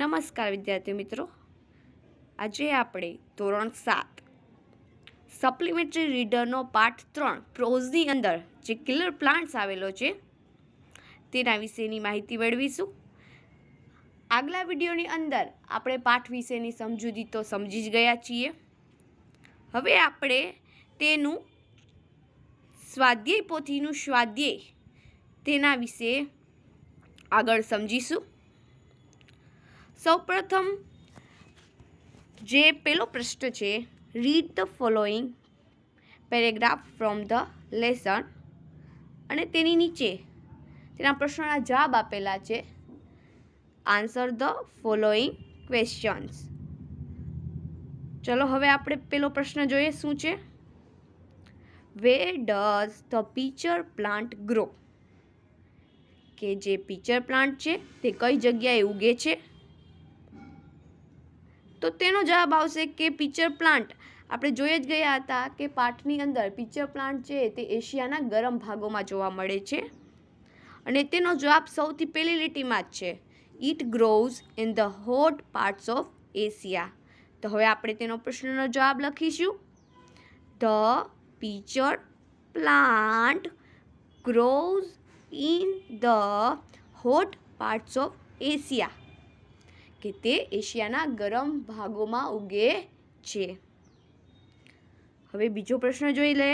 નમસ્કાર વિદ્યાર્થી મિત્રો આજે આપણે ધોરણ સાત સપ્લિમેન્ટરી રીડરનો પાઠ ત્રણ પ્રોઝની અંદર જે કિલર પ્લાન્ટ્સ આવેલો છે તેના વિશેની માહિતી મેળવીશું આગલા વિડીયોની અંદર આપણે પાઠ વિશેની સમજૂતી તો સમજી જ ગયા છીએ હવે આપણે તેનું સ્વાધ્યાય પોથીનું સ્વાધ્યાય તેના વિશે આગળ સમજીશું સૌપ્રથમ જે પેલો પ્રશ્ન છે read the following paragraph from the lesson અને તેની નીચે તેના પ્રશ્નોના જવાબ આપેલા છે આન્સર ધ ફોલોઈંગ ક્વેશ્ચન્સ ચલો હવે આપણે પેલો પ્રશ્ન જોઈએ શું છે where does the pitcher plant grow કે જે પીચર પ્લાન્ટ છે તે કઈ જગ્યાએ ઉગે છે તો તેનો જવાબ આવશે કે પિક્ચર પ્લાન્ટ આપણે જોઈ જ ગયા હતા કે પાટની અંદર પિક્ચર પ્લાન્ટ છે તે એશિયાના ગરમ ભાગોમાં જોવા મળે છે અને તેનો જવાબ સૌથી પહેલી લીટીમાં જ છે it grows in the hot parts of Asia તો હવે આપણે તેનો પ્રશ્નનો જવાબ લખીશું the picture plant grows in the hot parts of Asia કે તે એશિયાના ગરમ ભાગોમાં ઉગે છે હવે બીજો પ્રશ્ન જોઈ લે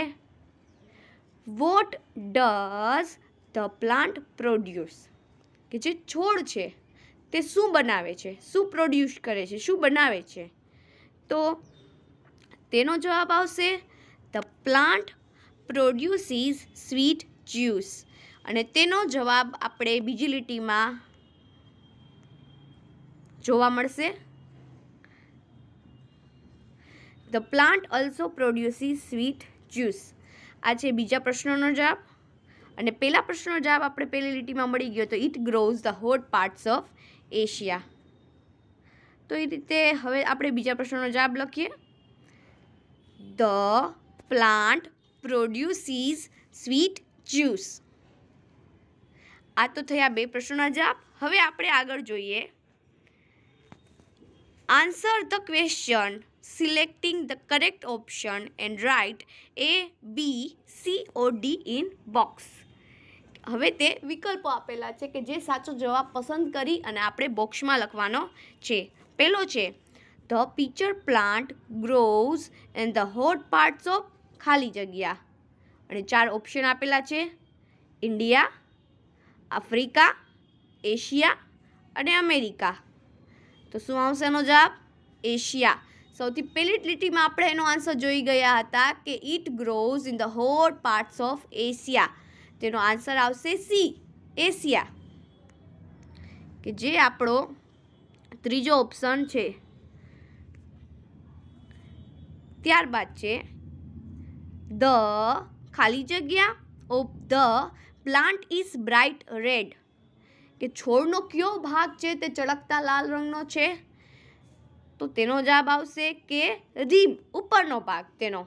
what does the plant produce કે જે છોડ છે તે શું બનાવે છે શું પ્રોડ્યુસ કરે છે શું બનાવે છે તો તેનો જવાબ આવશે the plant produces sweet juice અને તેનો જવાબ આપણે બીજી લીટીમાં જોવા મળશે the plant also produces sweet juice આ છે બીજા પ્રશ્નોનો જવાબ અને પહેલા પ્રશ્નનો જવાબ આપણે પહેલી લીટીમાં મળી ગયો તો it grows the hot parts of Asia તો એ રીતે હવે આપણે બીજા પ્રશ્નનો જવાબ લખીએ the plant produces sweet juice આ તો થયા બે પ્રશ્નોના જવાબ હવે આપણે આગળ જોઈએ answer the question selecting the correct option and write A B C or D in box હવે તે વિકલ્પો આપેલા છે કે જે સાચો જવાબ પસંદ કરી અને આપણે બોક્સમાં લખવાનો છે પહેલો છે the picture plant grows and the hot parts of ખાલી જગ્યા અને ચાર ઓપ્શન આપેલા છે ઇન્ડિયા આફ્રિકા એશિયા અને અમેરિકા તો શું આવશે એનો જવાબ એશિયા સૌથી પહેલી લીટીમાં આપણે એનો આન્સર જોઈ ગયા હતા કે it grows in the hot parts of Asia તેનો આન્સર આવશે સી એશિયા કે જે આપણો ત્રીજો ઓપ્શન છે ત્યારબાદ છે ધ ખાલી જગ્યા of the plant is bright red કે છોડનો કયો ભાગ છે તે ચળકતા લાલ રંગનો છે તો તેનો જવાબ આવશે કે રીમ ઉપરનો ભાગ તેનો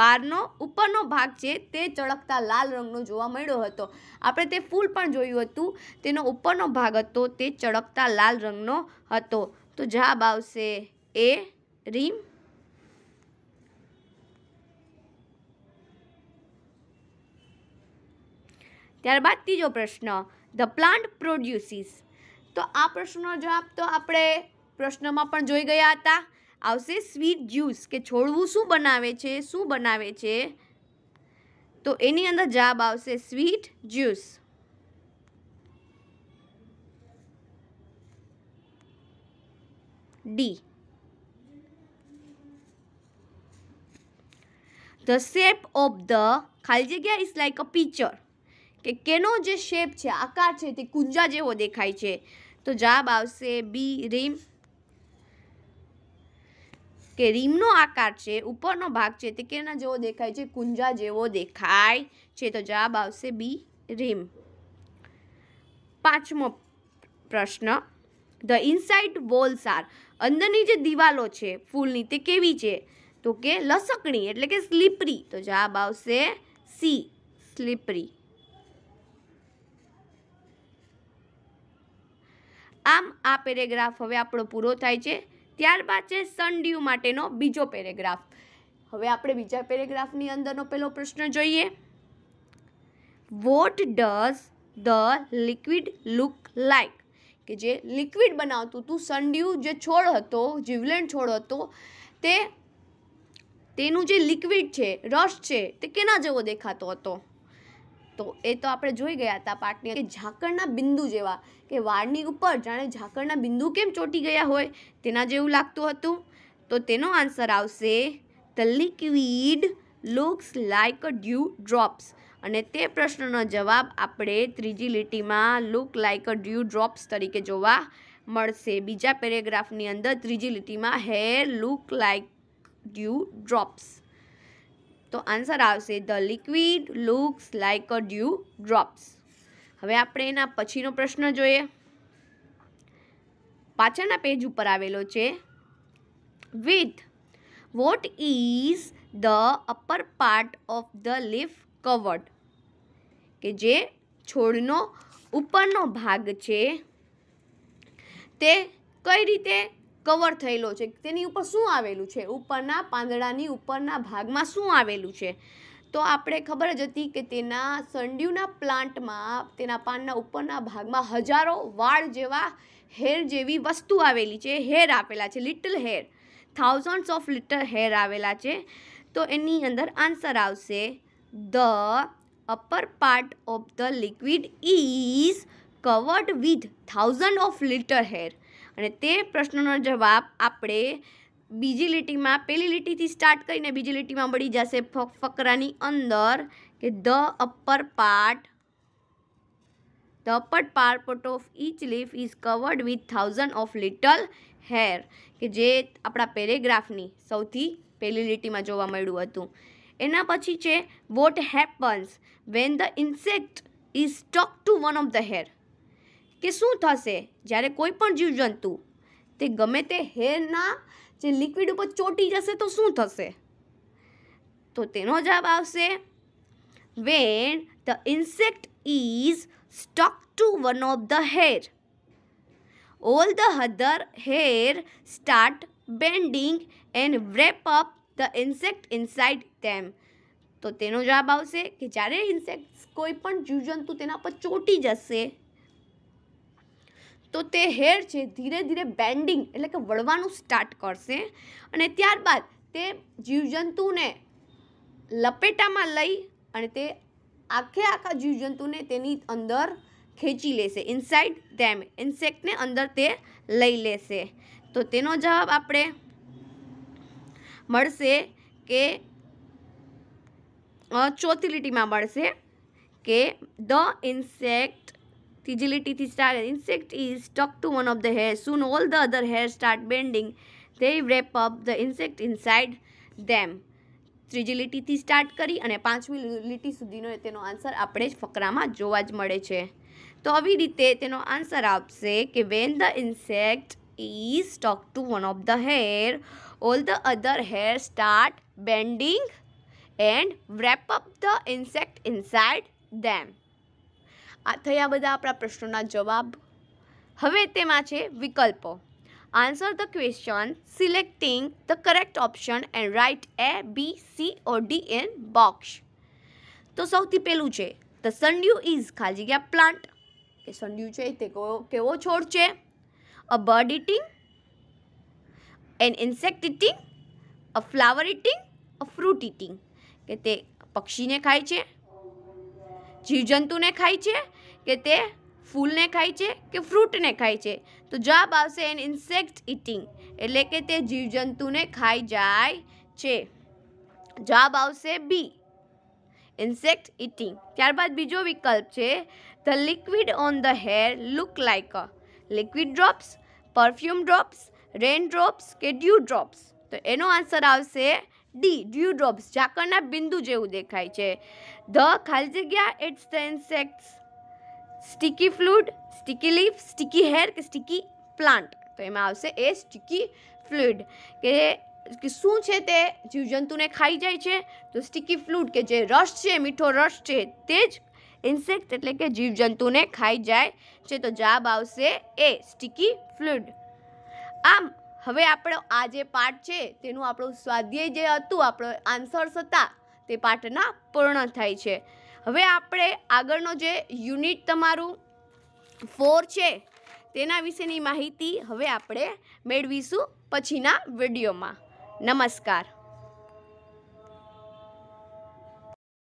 બારનો ઉપરનો ભાગ છે તે ચળકતા લાલ રંગનો જોવા મળ્યો હતો આપણે તે ફૂલ પણ જોયું હતું તેનો ઉપરનો ભાગ હતો તે ચળકતા લાલ રંગનો હતો તો જવાબ આવશે એ રીમ ત્યારબાદ ત્રીજો પ્રશ્ન ધ પ્લાન્ટ પ્રોડ્યુસીસ તો આ પ્રશ્નનો જવાબ તો આપણે પ્રશ્નમાં પણ જોઈ ગયા હતા આવશે સ્વીટ જ્યુસ કે છોડવું શું બનાવે છે શું બનાવે છે તો એની અંદર જવાબ આવશે sweet juice D the shape of the ખાલી જગ્યા ઇઝ લાઇક અ પિક્ચર કે કેનો જે શેપ છે આકાર છે તે કુંજા જેવો દેખાય છે તો જવાબ આવશે બી રીમ કે રીમનો આકાર છે ઉપરનો ભાગ છે તે કેના જેવો દેખાય છે કુંજા જેવો દેખાય છે તો જવાબ આવશે બી રીમ પાંચમો પ્રશ્ન ધ ઇનસાઇડ વોલ્સ આર અંદરની જે દિવાલો છે ફૂલની તે કેવી છે તો કે લસકણી એટલે કે સ્લીપરી તો જવાબ આવશે સી સ્લીપરી આમ આ પેરેગ્રાફ હવે આપણો પૂરો થાય છે ત્યારબાદ છે સનડ્યુ માટેનો બીજો પેરેગ્રાફ હવે આપણે બીજા પેરેગ્રાફની અંદરનો પહેલો પ્રશ્ન જોઈએ what does the liquid look like કે જે લિક્વિડ બનાવતું હતું સનડ્યુ જે છોડ હતો જીવલેણ છોડ હતો તે તેનું જે લિક્વિડ છે રસ છે તે કેના જેવો દેખાતો હતો તો એ તો આપણે જોઈ ગયા હતા પાટની કે ઝાકળના બિંદુ જેવા કે વાળની ઉપર જાણે ઝાકળના બિંદુ કેમ ચોટી ગયા હોય તેના જેવું લાગતું હતું તો તેનો આન્સર આવશે the liquid looks like a dew drops અને તે પ્રશ્નનો જવાબ આપણે ત્રીજી લીટીમાં look like a dew drops તરીકે જોવા મળશે બીજા પેરેગ્રાફની અંદર ત્રીજી લીટીમાં hair look like dew drops તો આન્સર આવશે the liquid looks like a dew drops હવે આપણે એના પછીનો પ્રશ્ન જોઈએ પાછળના પેજ ઉપર આવેલો છે with what is the upper part of the leaf covered કે જે છોડનો ઉપરનો ભાગ છે તે કઈ રીતે કવર થયેલો છે તેની ઉપર શું આવેલું છે ઉપરના પાંદડાની ઉપરના ભાગમાં શું આવેલું છે તો આપણે ખબર જ હતી કે તેના સંડ્યુના પ્લાન્ટમાં તેના પાનના ઉપરના ભાગમાં હજારો વાળ જેવા હેર જેવી વસ્તુ આવેલી છે હેર આપેલા છે little hair thousands of little hair આવેલા છે તો એની અંદર આન્સર આવશે the upper part of the liquid is covered with thousand of little hair અને તે પ્રશ્નનો જવાબ આપણે બીજી લીટીમાં પહેલી લીટીથી સ્ટાર્ટ કરીને બીજી લીટીમાં મળી જશે ફકરાની અંદર કે the upper part The upper part of each leaf is covered with thousand of little hair કે જે આપણા પેરેગ્રાફની સૌથી પહેલી લીટીમાં જોવા મળ્યું હતું એના પછી છે what happens when the insect is stuck to one of the hair કે શું થશે જ્યારે કોઈ પણ જીવજંતુ તે ગમે તે હેરના જે લિક્વિડ ઉપર ચોંટી જશે તો શું થશે તો તેનો જવાબ આવશે when the insect is stuck to one of the hair all the other hair start bending and wrap up the insect inside them તો તેનો જવાબ આવશે કે જ્યારે ઇન્સેક્ટ કોઈ પણ જીવજંતુ તેના પર ચોંટી જશે તો તે હેર છે ધીરે ધીરે બેન્ડિંગ એટલે કે વળવાનું સ્ટાર્ટ કરશે અને ત્યારબાદ તે જીવજંતુને લપેટામાં લઈ અને તે આખે આખા જીવજંતુને તેની અંદર ખેંચી લેશે ઇનસાઇડ ધેમ ઇન્સેક્ટને અંદર તે લઈ લેશે તો તેનો જવાબ આપણે મળશે કે ચોથી લીટીમાં મળશે કે the insect Tigility star insect is stuck to one of the hairs. Soon all the other hairs start bending. They wrap up the insect inside them. ત્રીજી લીટીથી સ્ટાર્ટ કરી અને પાંચમી લીટી સુધીનો તેનો આન્સર આપણે જ ફકરામાં જોવા જ મળે છે તો આવી રીતે તેનો આન્સર આપશે કે when the insect is stuck to one of the hair all the other hair start bending and wrap up the insect inside them આ થયા બધા આપણા પ્રશ્નોના જવાબ હવે તેમાં છે વિકલ્પો answer the question selecting the correct option and write A B C or D in box તો સૌથી પહેલું છે ધ સંડ્યુ ઇઝ ખાલી જગ્યા પ્લાન્ટ કે સંડ્યુ છે તે કેવો છોડ છે a bird eating an insect eating a flower eating a fruit eating કે તે પક્ષીને ખાય છે જીવજંતુને ખાય છે કે તે ફૂલને ખાય છે કે ફ્રૂટને ખાય છે તો જવાબ આવશે એન ઇન્સેક્ટ ઇટિંગ એટલે કે તે જીવજંતુને ખાઈ જાય છે જવાબ આવશે બી ઇન્સેક્ટ ઇટિંગ ત્યારબાદ બીજો વિકલ્પ છે the liquid on the hair look like a liquid drops perfume drops rain drops કે ડ્યુ ડ્રોપ્સ તો એનો આન્સર આવશે ડી ડ્યુડ્રોપ્સ ઝાકળના બિંદુ જેવું દેખાય છે ધ ખાલી જગ્યા it's the insects sticky fluid sticky leaf sticky hair કે સ્ટીકી પ્લાન્ટ તો એમાં આવશે એ સ્ટીકી ફ્લુડ કે શું છે તે જીવજંતુને ખાઈ જાય છે તો સ્ટીકી ફ્લૂડ કે જે રસ છે મીઠો રસ છે તે જ ઇન્સેક્ટ એટલે કે જીવજંતુને ખાઈ જાય છે તો જવાબ આવશે એ સ્ટીકી ફ્લૂડ આમ હવે આપણો આ જે પાઠ છે તેનું આપણું સ્વાધ્યાય જે હતું આપણો આન્સર્સ હતા તે પાઠના પૂર્ણ થાય છે હવે આપણે આગળનો જે યુનિટ તમારું ફોર છે તેના વિશેની માહિતી હવે આપણે મેળવીશું પછીના વિડીયોમાં નમસ્કાર